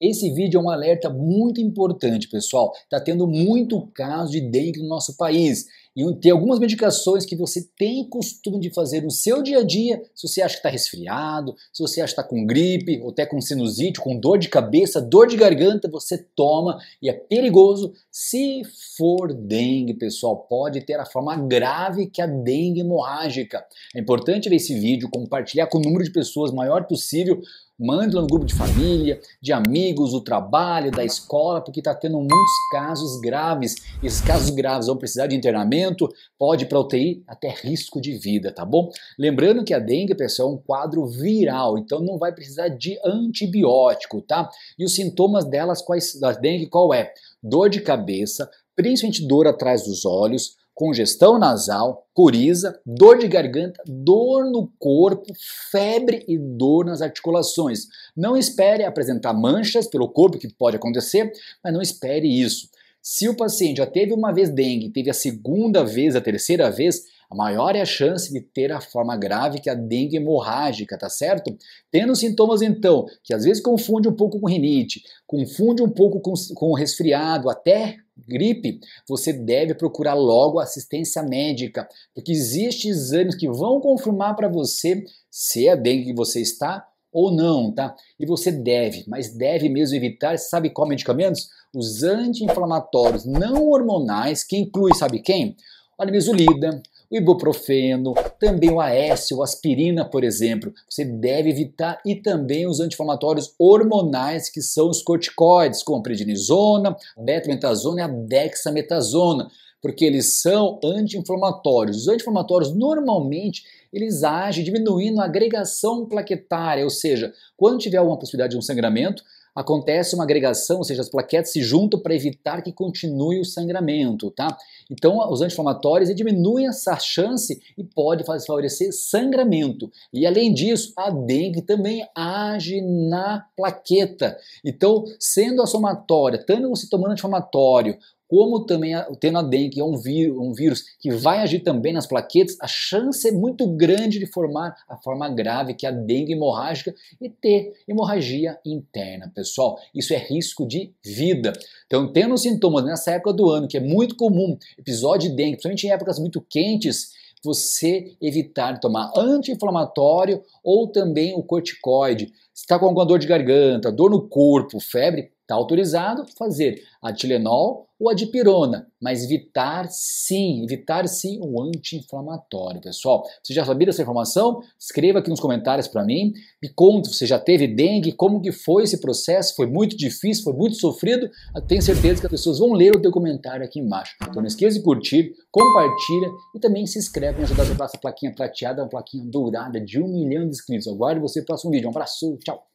Esse vídeo é um alerta muito importante, pessoal. Está tendo muito caso de dengue no nosso país. E tem algumas medicações que você tem costume de fazer no seu dia a dia, se você acha que está resfriado, se você acha que está com gripe, ou até com sinusite, com dor de cabeça, dor de garganta, você toma e é perigoso. Se for dengue, pessoal, pode ter a forma grave que a dengue hemorrágica. É importante ver esse vídeo, compartilhar com o número de pessoas maior possível, Manda no grupo de família, de amigos, do trabalho, da escola, porque está tendo muitos casos graves. Esses casos graves vão precisar de internamento, pode ir para UTI, até risco de vida, tá bom? Lembrando que a dengue, pessoal, é um quadro viral, então não vai precisar de antibiótico, tá? E os sintomas delas, quais, da dengue, qual é? Dor de cabeça, principalmente dor atrás dos olhos, congestão nasal, coriza, dor de garganta, dor no corpo, febre e dor nas articulações. Não espere apresentar manchas pelo corpo, que pode acontecer, mas não espere isso. Se o paciente já teve uma vez dengue, teve a segunda vez, a terceira vez, a maior é a chance de ter a forma grave que é a dengue hemorrágica, tá certo? Tendo sintomas então, que às vezes confunde um pouco com rinite, confunde um pouco com, com resfriado, até gripe, você deve procurar logo assistência médica, porque existem exames que vão confirmar para você se é bem que você está ou não, tá? E você deve, mas deve mesmo evitar, sabe qual medicamentos? Os anti-inflamatórios não hormonais, que inclui, sabe quem? Olha, mesolida, o ibuprofeno, também o AS, o aspirina, por exemplo. Você deve evitar e também os anti-inflamatórios hormonais que são os corticoides, como a prednisona, a betametazona e a dexametasona porque eles são anti-inflamatórios. Os anti-inflamatórios normalmente eles agem diminuindo a agregação plaquetária, ou seja, quando tiver alguma possibilidade de um sangramento, acontece uma agregação, ou seja, as plaquetas se juntam para evitar que continue o sangramento, tá? Então, os anti-inflamatórios diminuem essa chance e pode favorecer sangramento. E além disso, a dengue também age na plaqueta. Então, sendo a somatória, tanto você tomando anti-inflamatório como também tendo a dengue, é um, vírus, um vírus que vai agir também nas plaquetas, a chance é muito grande de formar a forma grave, que é a dengue hemorrágica, e ter hemorragia interna, pessoal. Isso é risco de vida. Então, tendo sintomas nessa época do ano, que é muito comum, episódio de dengue, principalmente em épocas muito quentes, você evitar tomar anti-inflamatório ou também o corticoide. Se está com alguma dor de garganta, dor no corpo, febre, Está autorizado fazer a Tilenol ou a dipirona, mas evitar sim, evitar sim o anti-inflamatório, pessoal. Você já sabia dessa informação? Escreva aqui nos comentários para mim, me conta, você já teve dengue, como que foi esse processo? Foi muito difícil, foi muito sofrido? tenho certeza que as pessoas vão ler o teu comentário aqui embaixo. Então não esqueça de curtir, compartilha e também se inscreve para ajudar a essa plaquinha prateada, uma plaquinha dourada de um milhão de inscritos. aguardo você no próximo vídeo. Um abraço, tchau!